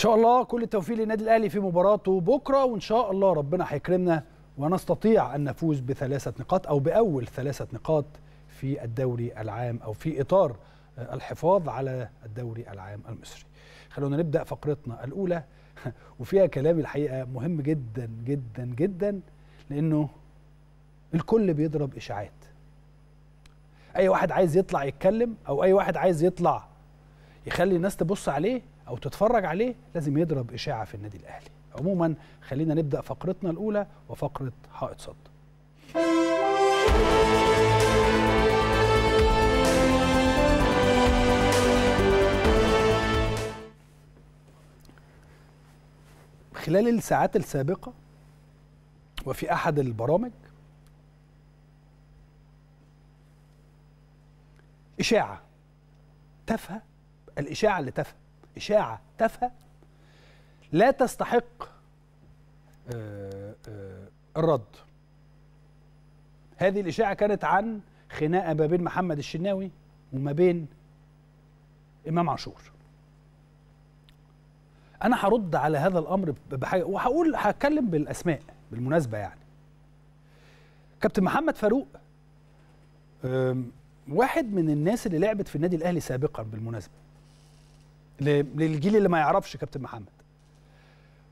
شاء الله كل التوفيق للنادي الاهلي في مباراته بكره وان شاء الله ربنا هيكرمنا ونستطيع ان نفوز بثلاثه نقاط او باول ثلاثه نقاط في الدوري العام او في اطار آه، الحفاظ على الدوري العام المصري. خلونا نبدا فقرتنا الاولى وفيها كلام الحقيقه مهم جدا جدا جدا لانه الكل بيضرب اشاعات. اي واحد عايز يطلع يتكلم او اي واحد عايز يطلع يخلي الناس تبص عليه او تتفرج عليه لازم يضرب اشاعه في النادي الاهلي عموما خلينا نبدا فقرتنا الاولى وفقره حائط صد خلال الساعات السابقه وفي احد البرامج اشاعه تافهه الاشاعه اللي تافهه إشاعة تافهة لا تستحق آه، آه، الرد هذه الإشاعة كانت عن خناقة ما بين محمد الشناوي وما بين إمام عاشور أنا هرد على هذا الأمر بحاجة وهقول هتكلم بالأسماء بالمناسبة يعني كابتن محمد فاروق واحد من الناس اللي لعبت في النادي الأهلي سابقا بالمناسبة للجيل اللي ما يعرفش كابتن محمد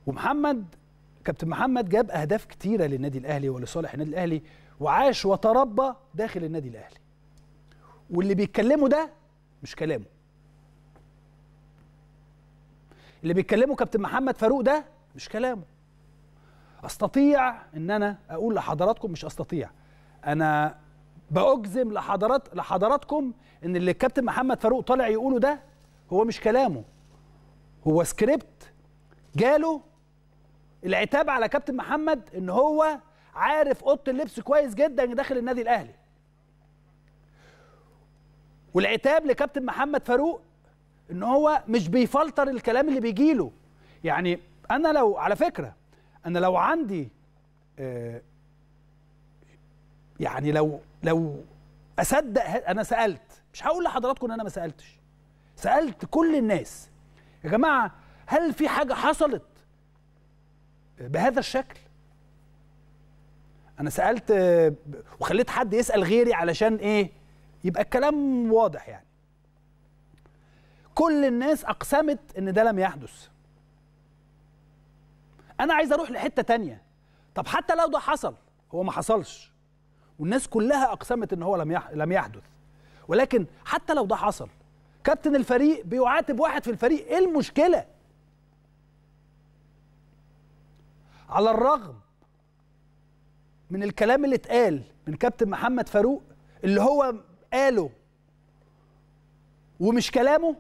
ومحمد كابتن محمد جاب اهداف كتيره للنادي الاهلي ولصالح النادي الاهلي وعاش وتربى داخل النادي الاهلي واللي بيتكلموا ده مش كلامه اللي بيتكلمه كابتن محمد فاروق ده مش كلامه استطيع ان انا اقول لحضراتكم مش استطيع انا باجزم لحضرات لحضراتكم ان اللي كابتن محمد فاروق طالع يقوله ده هو مش كلامه هو سكريبت جاله العتاب على كابتن محمد ان هو عارف اوضه اللبس كويس جدا داخل النادي الاهلي والعتاب لكابتن محمد فاروق ان هو مش بيفلتر الكلام اللي بيجيله يعني انا لو على فكره انا لو عندي آه، يعني لو لو اصدق انا سالت مش هقول لحضراتكم ان انا ما سالتش سالت كل الناس يا جماعه هل في حاجه حصلت بهذا الشكل انا سالت وخليت حد يسال غيري علشان ايه يبقى الكلام واضح يعني كل الناس اقسمت ان ده لم يحدث انا عايز اروح لحته تانية طب حتى لو ده حصل هو ما حصلش والناس كلها اقسمت ان هو لم لم يحدث ولكن حتى لو ده حصل كابتن الفريق بيعاتب واحد في الفريق ايه المشكله على الرغم من الكلام اللي اتقال من كابتن محمد فاروق اللي هو قاله ومش كلامه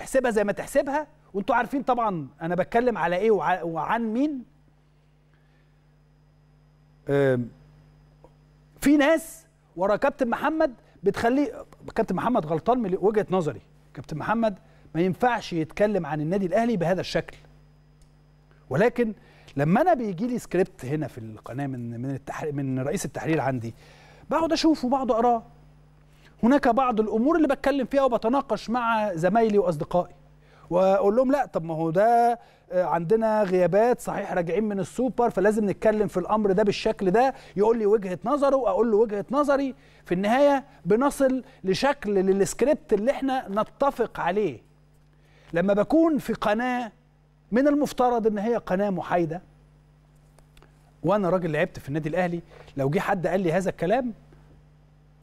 احسبها زي ما تحسبها وانتوا عارفين طبعا انا بتكلم على ايه وعن مين في ناس ورا كابتن محمد بتخليه كابتن محمد غلطان من وجهه نظري كابتن محمد ما ينفعش يتكلم عن النادي الاهلي بهذا الشكل ولكن لما انا بيجي لي سكريبت هنا في القناه من من التحرير من رئيس التحرير عندي بقعد اشوفه بقعد اقراه هناك بعض الامور اللي بتكلم فيها وبتناقش مع زمايلي واصدقائي واقول لهم لا طب ما هو ده آه، عندنا غيابات صحيح راجعين من السوبر فلازم نتكلم في الامر ده بالشكل ده يقول لي وجهه نظره واقول له وجهه نظري في النهايه بنصل لشكل للسكريبت اللي احنا نتفق عليه لما بكون في قناه من المفترض ان هي قناه محايده وانا راجل لعبت في النادي الاهلي لو جه حد قال لي هذا الكلام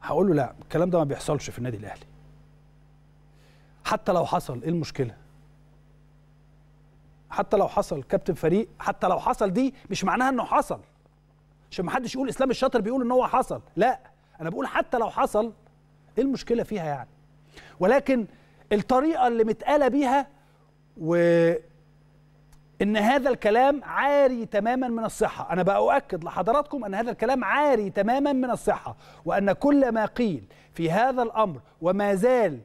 هقول له لا الكلام ده ما بيحصلش في النادي الاهلي حتى لو حصل ايه المشكله حتى لو حصل كابتن فريق حتى لو حصل دي مش معناها انه حصل عشان ما حدش يقول اسلام الشاطر بيقول ان هو حصل لا انا بقول حتى لو حصل ايه المشكله فيها يعني ولكن الطريقه اللي متقاله بيها و ان هذا الكلام عاري تماما من الصحه انا باؤكد لحضراتكم ان هذا الكلام عاري تماما من الصحه وان كل ما قيل في هذا الامر وما زال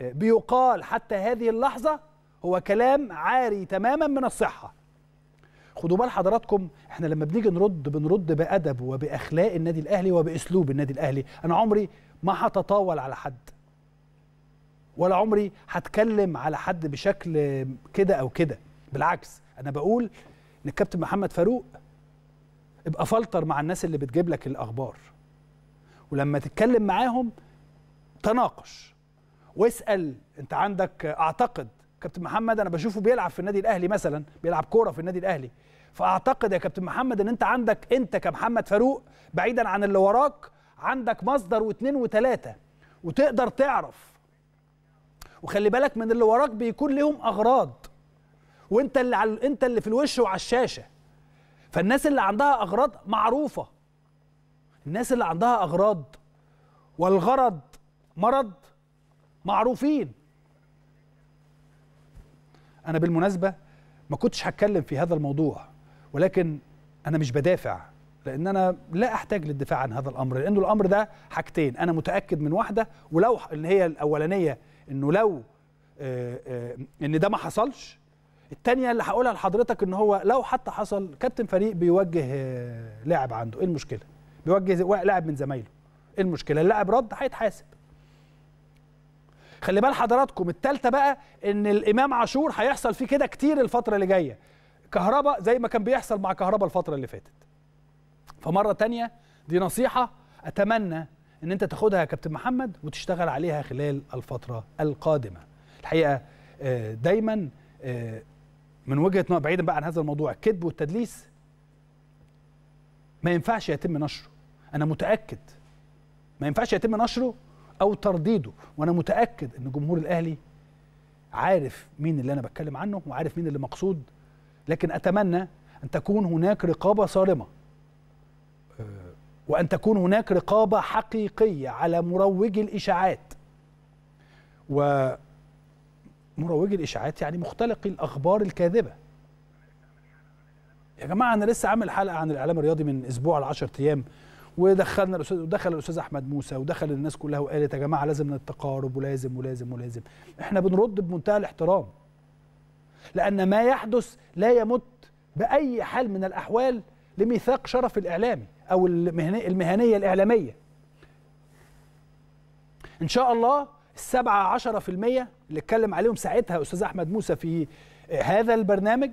بيقال حتى هذه اللحظه هو كلام عاري تماما من الصحة خدوا بال حضراتكم احنا لما بنيجي نرد بنرد بأدب وبأخلاق النادي الأهلي وبأسلوب النادي الأهلي أنا عمري ما هتطاول على حد ولا عمري هتكلم على حد بشكل كده أو كده بالعكس أنا بقول إن الكابتن محمد فاروق ابقى فلتر مع الناس اللي بتجيب لك الأخبار ولما تتكلم معاهم تناقش واسأل أنت عندك أعتقد كابتن محمد انا بشوفه بيلعب في النادي الاهلي مثلا بيلعب كوره في النادي الاهلي فاعتقد يا كابتن محمد ان انت عندك انت كمحمد فاروق بعيدا عن اللي وراك عندك مصدر واثنين وثلاثه وتقدر تعرف وخلي بالك من اللي وراك بيكون لهم اغراض وانت اللي على انت اللي في الوش وعلى الشاشه فالناس اللي عندها اغراض معروفه الناس اللي عندها اغراض والغرض مرض معروفين انا بالمناسبه ما كنتش هتكلم في هذا الموضوع ولكن انا مش بدافع لان انا لا احتاج للدفاع عن هذا الامر لانه الامر ده حاجتين انا متاكد من واحده ولو اللي هي الاولانيه انه لو آه، آه، ان ده ما حصلش التانية اللي هقولها لحضرتك ان هو لو حتى حصل كابتن فريق بيوجه آه، لاعب عنده ايه المشكله بيوجه لاعب من زمايله ايه المشكله اللاعب رد هيتحاسب خلي بال حضراتكم الثالثه بقى ان الامام عاشور هيحصل فيه كده كتير الفتره اللي جايه كهرباء زي ما كان بيحصل مع كهرباء الفتره اللي فاتت فمره تانية دي نصيحه اتمنى ان انت تاخدها يا كابتن محمد وتشتغل عليها خلال الفتره القادمه الحقيقه آه، دايما آه، من وجهه نظر بعيدا بقى عن هذا الموضوع الكذب والتدليس ما ينفعش يتم نشره انا متاكد ما ينفعش يتم نشره او ترديده وانا متاكد ان جمهور الاهلي عارف مين اللي انا بتكلم عنه وعارف مين اللي مقصود لكن اتمنى ان تكون هناك رقابه صارمه أه. وان تكون هناك رقابه حقيقيه على مروجي الاشاعات و مروجي الاشاعات يعني مختلقي الاخبار الكاذبه يا جماعه انا لسه عامل حلقه عن الاعلام الرياضي من اسبوع ل 10 ايام ودخلنا الاستاذ ودخل الاستاذ احمد موسى ودخل الناس كلها وقالت يا جماعه لازم نتقارب ولازم ولازم ولازم احنا بنرد بمنتهى الاحترام لان ما يحدث لا يمت باي حال من الاحوال لميثاق شرف الاعلامي او المهنيه الاعلاميه ان شاء الله السبعة عشرة في المية اللي اتكلم عليهم ساعتها أستاذ أحمد موسى في هذا البرنامج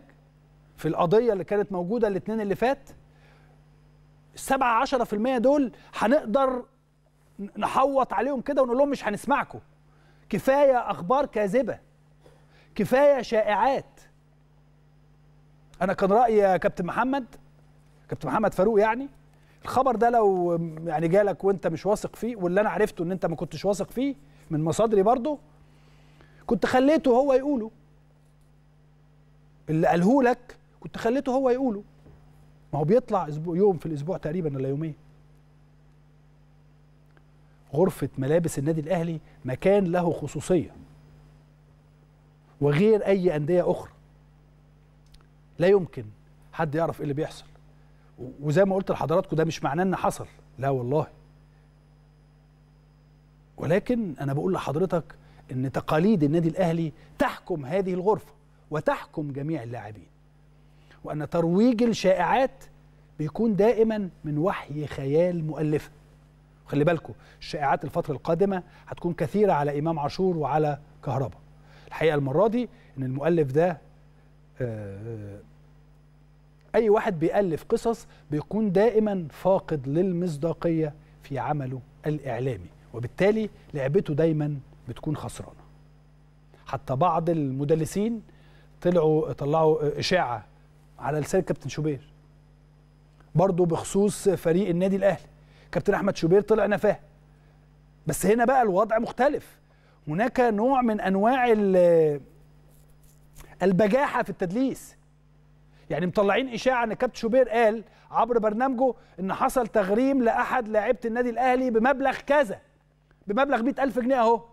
في القضية اللي كانت موجودة الاثنين اللي فات السبعة عشرة في المية دول هنقدر نحوط عليهم كده ونقول لهم مش هنسمعكم كفاية أخبار كاذبة كفاية شائعات أنا كان رأيي يا كابتن محمد كابتن محمد فاروق يعني الخبر ده لو يعني جالك وانت مش واثق فيه واللي انا عرفته ان انت ما كنتش واثق فيه من مصادري برضه كنت خليته هو يقوله اللي قاله لك كنت خليته هو يقوله ما هو بيطلع اسبوع يوم في الاسبوع تقريبا ولا يومين غرفه ملابس النادي الاهلي مكان له خصوصيه وغير اي انديه اخرى لا يمكن حد يعرف ايه اللي بيحصل وزي ما قلت لحضراتكم ده مش معناه ان حصل لا والله ولكن انا بقول لحضرتك ان تقاليد النادي الاهلي تحكم هذه الغرفه وتحكم جميع اللاعبين وأن ترويج الشائعات بيكون دائما من وحي خيال مؤلفة خلي بالكم الشائعات الفترة القادمة هتكون كثيرة على إمام عاشور وعلى كهربا الحقيقة المرة دي إن المؤلف ده آه، أي واحد بيألف قصص بيكون دائما فاقد للمصداقية في عمله الإعلامي وبالتالي لعبته دايما بتكون خسرانة حتى بعض المدلسين طلعوا طلعوا إشاعة على لسان كابتن شوبير برضه بخصوص فريق النادي الاهلي كابتن احمد شوبير طلع نفاه بس هنا بقى الوضع مختلف هناك نوع من انواع البجاحه في التدليس يعني مطلعين اشاعه ان كابتن شوبير قال عبر برنامجه ان حصل تغريم لاحد لاعيبه النادي الاهلي بمبلغ كذا بمبلغ 100000 جنيه اهو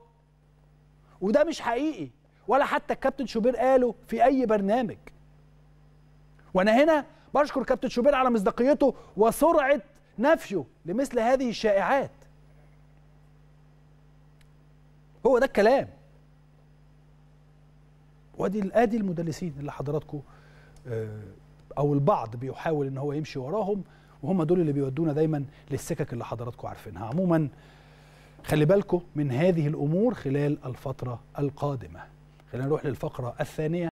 وده مش حقيقي ولا حتى الكابتن شوبير قاله في اي برنامج وانا هنا بشكر كابتن شوبير على مصداقيته وسرعه نفيه لمثل هذه الشائعات هو ده الكلام وادي ادي المدلسين اللي حضراتكم آه، او البعض بيحاول ان هو يمشي وراهم وهم دول اللي بيودونا دايما للسكك اللي حضراتكم عارفينها عموما خلي بالكم من هذه الامور خلال الفتره القادمه خلينا نروح للفقره الثانيه